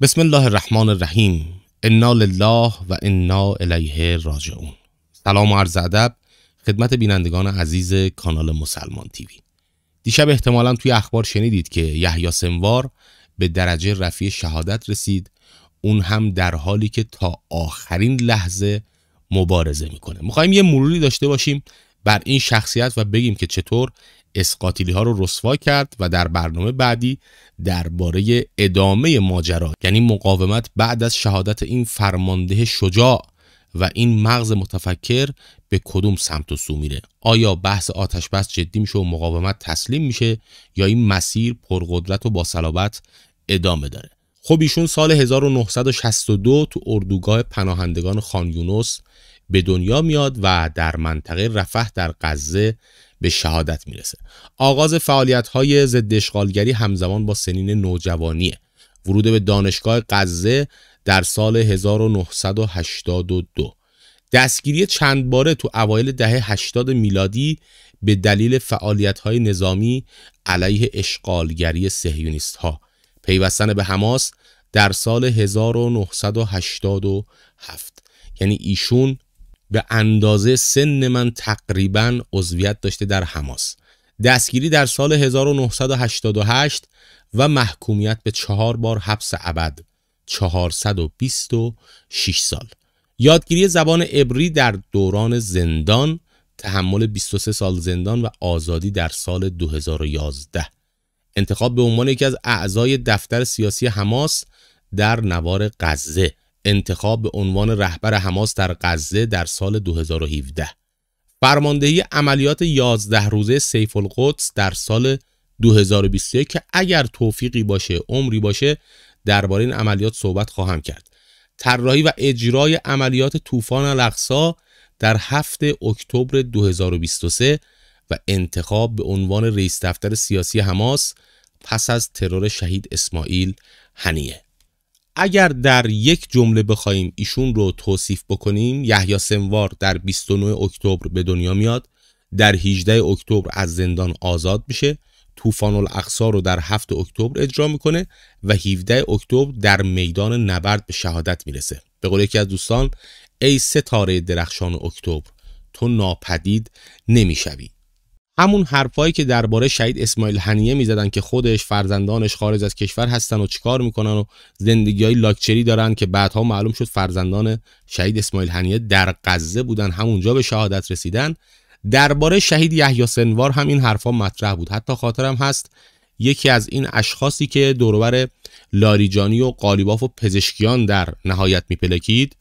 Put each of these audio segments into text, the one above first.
بسم الله الرحمن الرحیم انا لله و انا الیه راجعون سلام و عرض ادب خدمت بینندگان عزیز کانال مسلمان تیوی دیشب احتمالا توی اخبار شنیدید که یحیی سنوار به درجه رفیع شهادت رسید اون هم در حالی که تا آخرین لحظه مبارزه میکنه میخوایم یه مروری داشته باشیم بر این شخصیت و بگیم که چطور اسقاتیلی ها رو رسوا کرد و در برنامه بعدی درباره ادامه ماجرا یعنی مقاومت بعد از شهادت این فرمانده شجاع و این مغز متفکر به کدوم سمت و سو میره آیا بحث آتش بس جدی میشه و مقاومت تسلیم میشه یا این مسیر پرقدرت و با صلابت ادامه داره خب ایشون سال 1962 تو اردوگاه پناهندگان خان یونس به دنیا میاد و در منطقه رفح در غزه به شهادت میرسه آغاز فعالیت های ضد اشغالگری همزمان با سنین نوجوانیه ورود به دانشگاه غزه در سال 1982 دستگیری چند باره تو اوایل دهه 80 میلادی به دلیل فعالیت های نظامی علیه اشغالگری سهیونیست ها پیوستن به حماس در سال 1987 یعنی ایشون به اندازه سن من تقریبا عضویت داشته در حماس دستگیری در سال 1988 و محکومیت به چهار بار حبس ابد 426 سال یادگیری زبان عبری در دوران زندان تحمل 23 سال زندان و آزادی در سال 2011 انتخاب به عنوان یکی از اعضای دفتر سیاسی حماس در نوار غزه انتخاب به عنوان رهبر حماس در غزه در سال 2017 فرماندهی عملیات 11 روزه سیف القدس در سال 2021 که اگر توفیقی باشه عمری باشه درباره این عملیات صحبت خواهم کرد طراحی و اجرای عملیات طوفان الاقصا در هفته اکتبر 2023 و انتخاب به عنوان رئیس دفتر سیاسی حماس پس از ترور شهید اسماعیل هنیه اگر در یک جمله بخوایم ایشون رو توصیف بکنیم یحیی سنوار در 29 اکتبر به دنیا میاد در 18 اکتبر از زندان آزاد میشه طوفان الاقصا رو در 7 اکتبر اجرا میکنه و 17 اکتبر در میدان نبرد به شهادت میرسه به قول یکی از دوستان ای ستاره درخشان اکتبر تو ناپدید نمیشوی همون حرفایی که درباره شهید اسماعیل هنیه میزدن که خودش فرزندانش خارج از کشور هستن و چیکار میکنن و زندگی های لاکچری دارن که بعدها معلوم شد فرزندان شهید اسماعیل هنیه در غزه بودن همونجا به شهادت رسیدن درباره شهید یحیی سنوار هم این حرفا مطرح بود حتی خاطرم هست یکی از این اشخاصی که دوربر لاریجانی و قالیباف و پزشکیان در نهایت میپلکید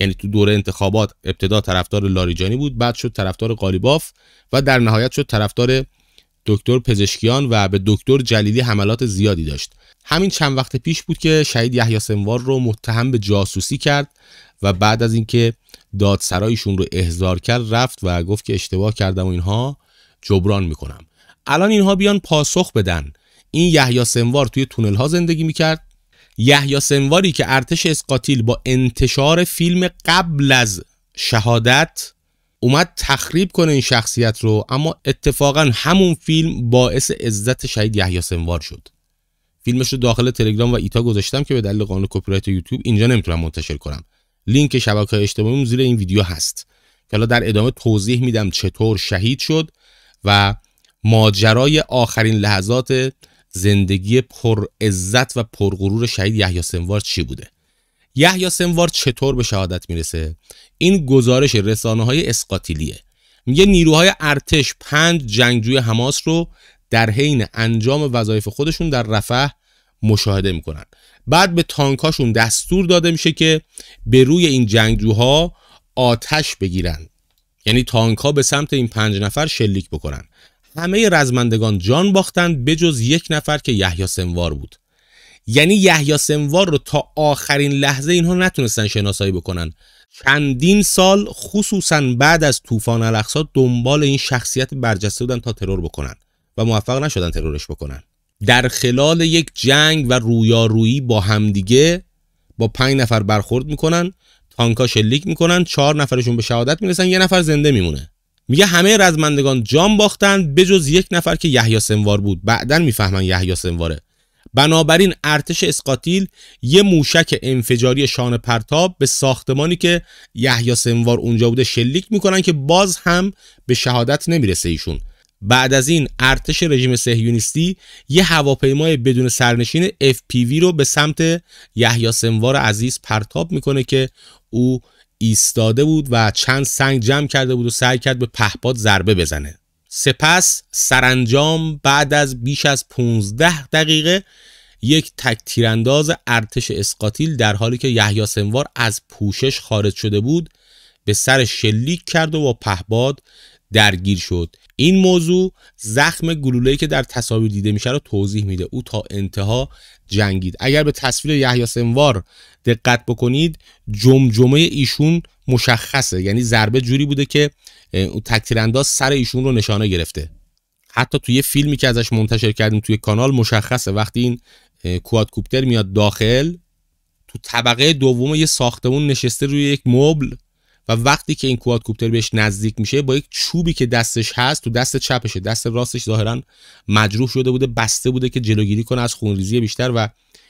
یعنی تو دوره انتخابات ابتدا طرفدار لاریجانی بود بعد شد طرفدار قالیباف و در نهایت شد طرفدار دکتر پزشکیان و به دکتر جلیلی حملات زیادی داشت همین چند وقت پیش بود که شهید یحیی سنوار رو متهم به جاسوسی کرد و بعد از اینکه دادسرایشون رو احضار کرد رفت و گفت که اشتباه کردم و اینها جبران میکنم الان اینها بیان پاسخ بدن این یحیی سنوار توی تونل ها زندگی میکرد یحیی سنواری که ارتش اسقاتیل با انتشار فیلم قبل از شهادت اومد تخریب کنه این شخصیت رو اما اتفاقا همون فیلم باعث عزت شهید یحیی سنوار شد فیلمش رو داخل تلگرام و ایتا گذاشتم که به دلیل قانون کپی رایت یوتیوب اینجا نمیتونم منتشر کنم لینک شبکه اجتماعی زیر این ویدیو هست که حالا در ادامه توضیح میدم چطور شهید شد و ماجرای آخرین لحظات زندگی پر و پرغرور شهید یحیی سنوار چی بوده یحیی سنوار چطور به شهادت میرسه این گزارش رسانه های اسقاطیلیه میگه نیروهای ارتش پنج جنگجوی حماس رو در حین انجام وظایف خودشون در رفح مشاهده میکنن بعد به تانکاشون دستور داده میشه که به روی این جنگجوها آتش بگیرن یعنی تانکا به سمت این پنج نفر شلیک بکنن همه رزمندگان جان باختند بجز یک نفر که یحیی سنوار بود یعنی یحیی سنوار رو تا آخرین لحظه اینها نتونستن شناسایی بکنن چندین سال خصوصا بعد از طوفان الاقصا دنبال این شخصیت برجسته بودن تا ترور بکنن و موفق نشدن ترورش بکنن در خلال یک جنگ و رویارویی با همدیگه با پنج نفر برخورد میکنن تانکا شلیک میکنن چهار نفرشون به شهادت میرسن یه نفر زنده میمونه میگه همه رزمندگان جان باختند جز یک نفر که یحیی سنوار بود بعدا میفهمن یحیی سنواره بنابراین ارتش اسقاطیل یه موشک انفجاری شان پرتاب به ساختمانی که یحیی سنوار اونجا بوده شلیک میکنن که باز هم به شهادت نمیرسه ایشون بعد از این ارتش رژیم سهیونیستی یه هواپیمای بدون سرنشین FPV رو به سمت یحیی سنوار عزیز پرتاب میکنه که او ایستاده بود و چند سنگ جمع کرده بود و سعی کرد به پهپاد ضربه بزنه سپس سرانجام بعد از بیش از 15 دقیقه یک تک تیرانداز ارتش اسقاتیل در حالی که یحیی سنوار از پوشش خارج شده بود به سر شلیک کرد و با پهباد درگیر شد این موضوع زخم گلوله‌ای که در تصاویر دیده میشه رو توضیح میده او تا انتها جنگید اگر به تصویر یحیی سنوار دقت بکنید جمجمه ایشون مشخصه یعنی ضربه جوری بوده که تکتیرانداز سر ایشون رو نشانه گرفته حتی توی فیلمی که ازش منتشر کردیم توی کانال مشخصه وقتی این کوادکوپتر میاد داخل تو طبقه دوم یه ساختمون نشسته روی یک مبل و وقتی که این کواد کوپتر بهش نزدیک میشه با یک چوبی که دستش هست تو دست چپشه دست راستش ظاهرا مجروح شده بوده بسته بوده که جلوگیری کنه از خونریزی بیشتر و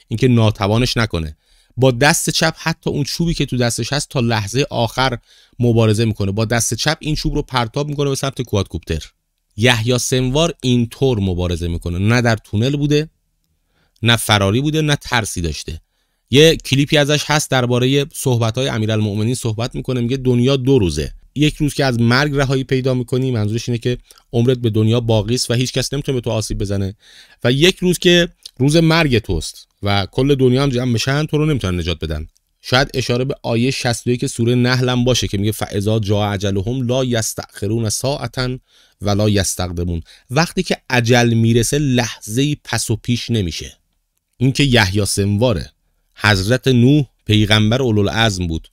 اینکه ناتوانش نکنه با دست چپ حتی اون چوبی که تو دستش هست تا لحظه آخر مبارزه میکنه با دست چپ این چوب رو پرتاب میکنه به سمت کواد کوپتر یحیی سنوار اینطور مبارزه میکنه نه در تونل بوده نه فراری بوده نه ترسی داشته یه کلیپی ازش هست درباره صحبت‌های امیرالمؤمنین صحبت میکنه میگه دنیا دو روزه یک روز که از مرگ رهایی پیدا میکنی منظورش اینه که عمرت به دنیا باقی است و هیچ کس نمیتونه به تو آسیب بزنه و یک روز که روز مرگ توست و کل دنیا هم جمع میشن تو رو نمیتونن نجات بدن شاید اشاره به آیه 61 سوره نحلم باشه که میگه فعضا جا عجلهم لا یستأخرون ساعتا ولا یستقدمون وقتی که عجل میرسه لحظه پس و پیش نمیشه اینکه یحیی حضرت نوح پیغمبر العزم بود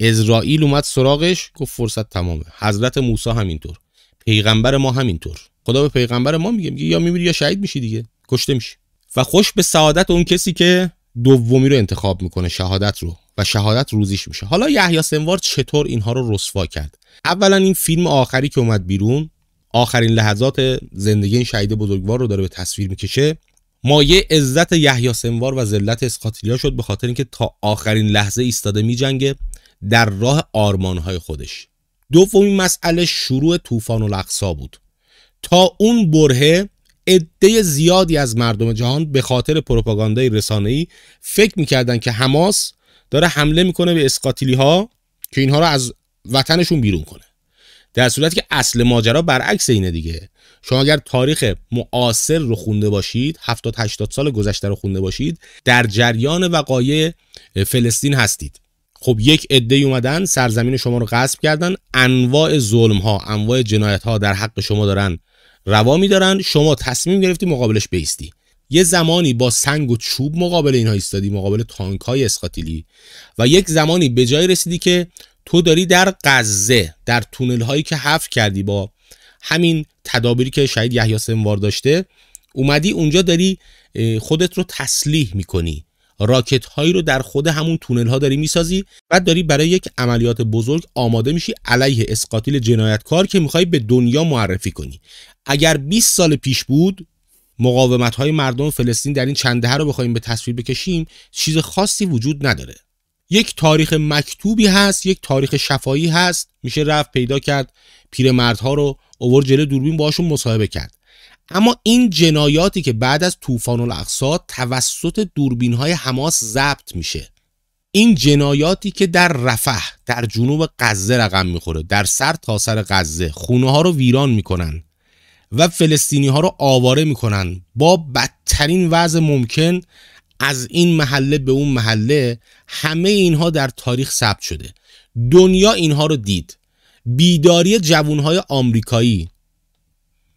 ازرائیل اومد سراغش گفت فرصت تمامه حضرت موسی همینطور پیغمبر ما همینطور خدا به پیغمبر ما میگه میگه یا میمیری یا شهید میشی دیگه کشته میشی و خوش به سعادت اون کسی که دومی رو انتخاب میکنه شهادت رو و شهادت روزیش میشه حالا یحیی سنوار چطور اینها رو رسوا کرد اولا این فیلم آخری که اومد بیرون آخرین لحظات زندگی این شهید بزرگوار رو داره به تصویر میکشه مایه عزت یحیی سنوار و ذلت ها شد به خاطر اینکه تا آخرین لحظه ایستاده میجنگه در راه آرمانهای خودش دومین مسئله شروع طوفان الاقصا بود تا اون برهه عده زیادی از مردم جهان به خاطر پروپاگاندای رسانه‌ای فکر میکردن که حماس داره حمله میکنه به اسقاطیلی ها که اینها رو از وطنشون بیرون کنه در صورتی که اصل ماجرا برعکس اینه دیگه شما اگر تاریخ معاصر رو خونده باشید 70 80 سال گذشته رو خونده باشید در جریان وقایع فلسطین هستید خب یک عده اومدن سرزمین شما رو غصب کردن انواع ظلم ها انواع جنایت ها در حق شما دارن روا میدارن شما تصمیم گرفتی مقابلش بیستی یه زمانی با سنگ و چوب مقابل اینها ایستادی مقابل تانک های اسقاتیلی و یک زمانی به جای رسیدی که تو داری در غزه در تونل هایی که حفر کردی با همین تدابیری که شهید یحیی سنوار داشته اومدی اونجا داری خودت رو تسلیح میکنی راکت هایی رو در خود همون تونل ها داری میسازی و داری برای یک عملیات بزرگ آماده میشی علیه اسقاطیل جنایتکار که میخوای به دنیا معرفی کنی اگر 20 سال پیش بود مقاومت های مردم فلسطین در این چند دهه رو بخوایم به تصویر بکشیم چیز خاصی وجود نداره یک تاریخ مکتوبی هست یک تاریخ شفایی هست میشه رفت پیدا کرد پیرمردها رو اوور جلو دوربین باشون مصاحبه کرد اما این جنایاتی که بعد از طوفان الاقصا توسط دوربین های حماس ضبط میشه این جنایاتی که در رفح در جنوب غزه رقم میخوره در سر تا سر غزه خونه ها رو ویران میکنن و فلسطینی ها رو آواره میکنن با بدترین وضع ممکن از این محله به اون محله همه اینها در تاریخ ثبت شده دنیا اینها رو دید بیداری جوانهای آمریکایی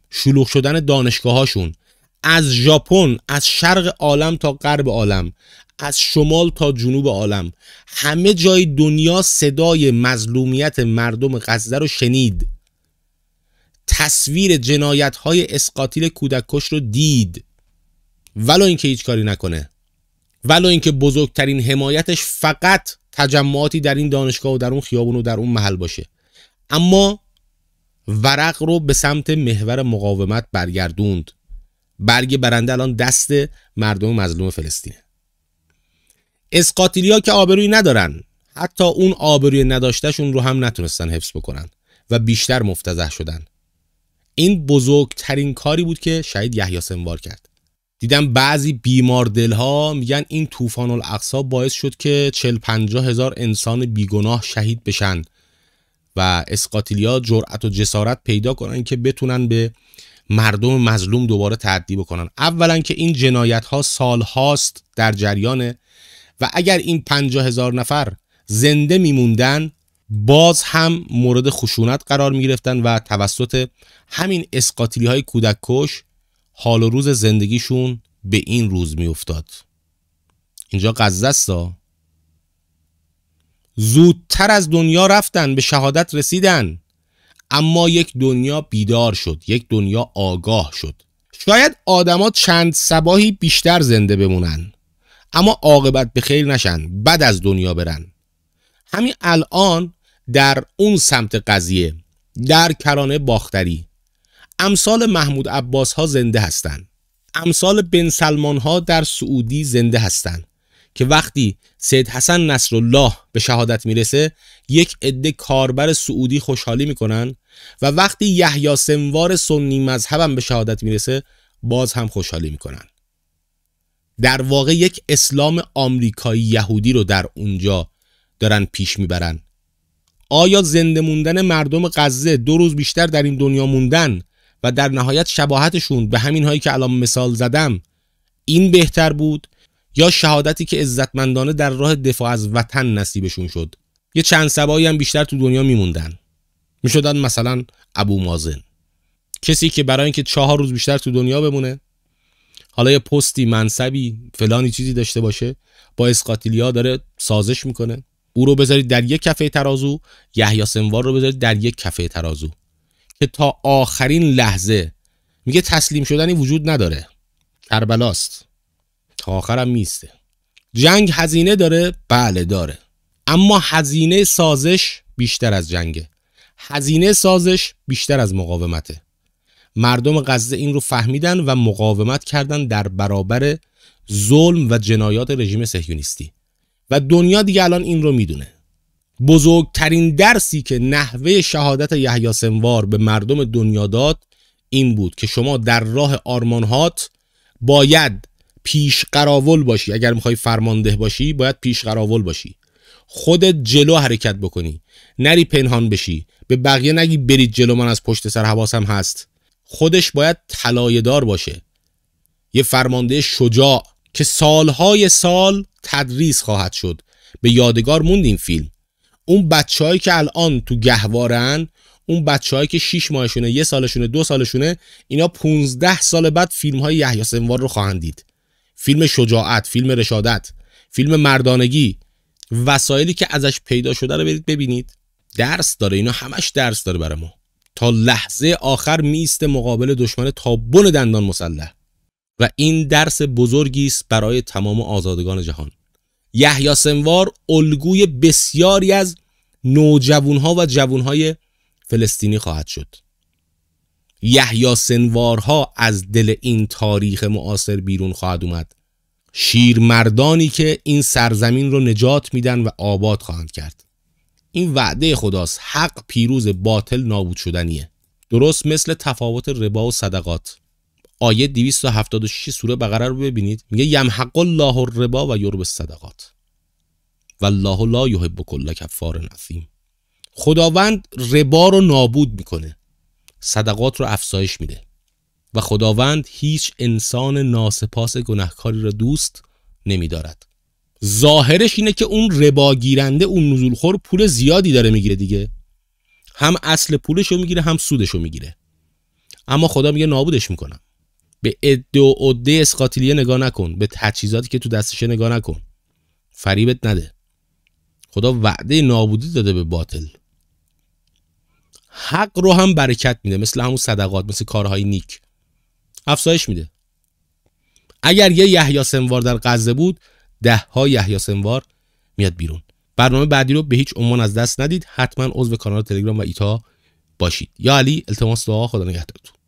شلوغ شدن دانشگاهاشون از ژاپن از شرق عالم تا غرب عالم از شمال تا جنوب عالم همه جای دنیا صدای مظلومیت مردم غزه رو شنید تصویر جنایت های کودک کودکش رو دید ولو اینکه هیچ کاری نکنه ولو اینکه بزرگترین حمایتش فقط تجمعاتی در این دانشگاه و در اون خیابون و در اون محل باشه اما ورق رو به سمت محور مقاومت برگردوند برگ برنده الان دست مردم مظلوم فلسطینه اسقاطیلیا که آبرویی ندارن حتی اون آبروی نداشتهشون رو هم نتونستن حفظ بکنن و بیشتر مفتزه شدن این بزرگترین کاری بود که شهید یحیی سنوار کرد دیدم بعضی بیمار دلها میگن این طوفان الاقصا باعث شد که 40 50 هزار انسان بیگناه شهید بشن و اسقاطیلیا جرأت و جسارت پیدا کنن که بتونن به مردم مظلوم دوباره تعدی بکنن اولا که این جنایت ها سال هاست در جریانه و اگر این پنجا هزار نفر زنده میموندن باز هم مورد خشونت قرار می و توسط همین اسقاطیلی های کودک کش حال و روز زندگیشون به این روز میافتاد اینجا قزه است زودتر از دنیا رفتن به شهادت رسیدن اما یک دنیا بیدار شد یک دنیا آگاه شد شاید آدما چند سباهی بیشتر زنده بمونن اما عاقبت به خیر نشن بد از دنیا برن همین الان در اون سمت قضیه در کرانه باختری امثال محمود عباس ها زنده هستند امثال بن سلمان ها در سعودی زنده هستند که وقتی سید حسن نصرالله به شهادت میرسه یک عده کاربر سعودی خوشحالی میکنن و وقتی یحیی سنوار سنی مذهبم به شهادت میرسه باز هم خوشحالی میکنن در واقع یک اسلام آمریکایی یهودی رو در اونجا دارن پیش میبرن آیا زنده موندن مردم غزه دو روز بیشتر در این دنیا موندن و در نهایت شباهتشون به همین هایی که الان مثال زدم این بهتر بود یا شهادتی که عزتمندانه در راه دفاع از وطن نصیبشون شد یه چند سبایی هم بیشتر تو دنیا میموندن میشدن مثلا ابو مازن کسی که برای اینکه چهار روز بیشتر تو دنیا بمونه حالا یه پستی منصبی فلانی چیزی داشته باشه با اسقاطیلیا داره سازش میکنه او رو بذارید در یک کفه ترازو یحیی سنوار رو بذارید در یک کفه ترازو که تا آخرین لحظه میگه تسلیم شدنی وجود نداره کربلاست تا آخرم میسته جنگ هزینه داره بله داره اما هزینه سازش بیشتر از جنگه هزینه سازش بیشتر از مقاومته مردم غزه این رو فهمیدن و مقاومت کردن در برابر ظلم و جنایات رژیم سهیونیستی و دنیا دیگه الان این رو میدونه بزرگترین درسی که نحوه شهادت یحیی به مردم دنیا داد این بود که شما در راه آرمانهات باید پیش قراول باشی اگر میخوای فرمانده باشی باید پیش قراول باشی خودت جلو حرکت بکنی نری پنهان بشی به بقیه نگی برید جلو من از پشت سر حواسم هست خودش باید طلایه‌دار باشه یه فرمانده شجاع که سالهای سال تدریس خواهد شد به یادگار موند این فیلم اون بچههایی که الان تو گهوارن اون بچههایی که 6 ماهشونه یه سالشونه دو سالشونه اینا 15 سال بعد فیلم های یحیی سنوار رو خواهند دید فیلم شجاعت فیلم رشادت فیلم مردانگی وسایلی که ازش پیدا شده رو برید ببینید درس داره اینا همش درس داره برای ما تا لحظه آخر میست مقابل دشمن تا بن دندان مسلح و این درس بزرگی است برای تمام آزادگان جهان یحیی سنوار الگوی بسیاری از نوجوانها و جوانهای فلسطینی خواهد شد یحیی ها از دل این تاریخ معاصر بیرون خواهد اومد شیرمردانی که این سرزمین رو نجات میدن و آباد خواهند کرد این وعده خداست حق پیروز باطل نابود شدنیه درست مثل تفاوت ربا و صدقات آیه 276 سوره بقره رو ببینید میگه یمحق الله الربا و یرب الصدقات الله لا یحب کل کفار نثیم خداوند ربا رو نابود میکنه صدقات رو افزایش میده و خداوند هیچ انسان ناسپاس گناهکاری را دوست نمیدارد ظاهرش اینه که اون ربا گیرنده اون نزولخور پول زیادی داره میگیره دیگه هم اصل پولش رو میگیره هم سودش رو میگیره اما خدا میگه نابودش میکنم به عده و عده اسقاطیلیه نگاه نکن به تجهیزاتی که تو دستشه نگاه نکن فریبت نده خدا وعده نابودی داده به باطل حق رو هم برکت میده مثل همون صدقات مثل کارهای نیک افزایش میده اگر یه یحیی سنوار در غزه بود ده ها یحیی سنوار میاد بیرون برنامه بعدی رو به هیچ عنوان از دست ندید حتما عضو کانال تلگرام و ایتا باشید یا علی التماس دعا خدا نگهدارتون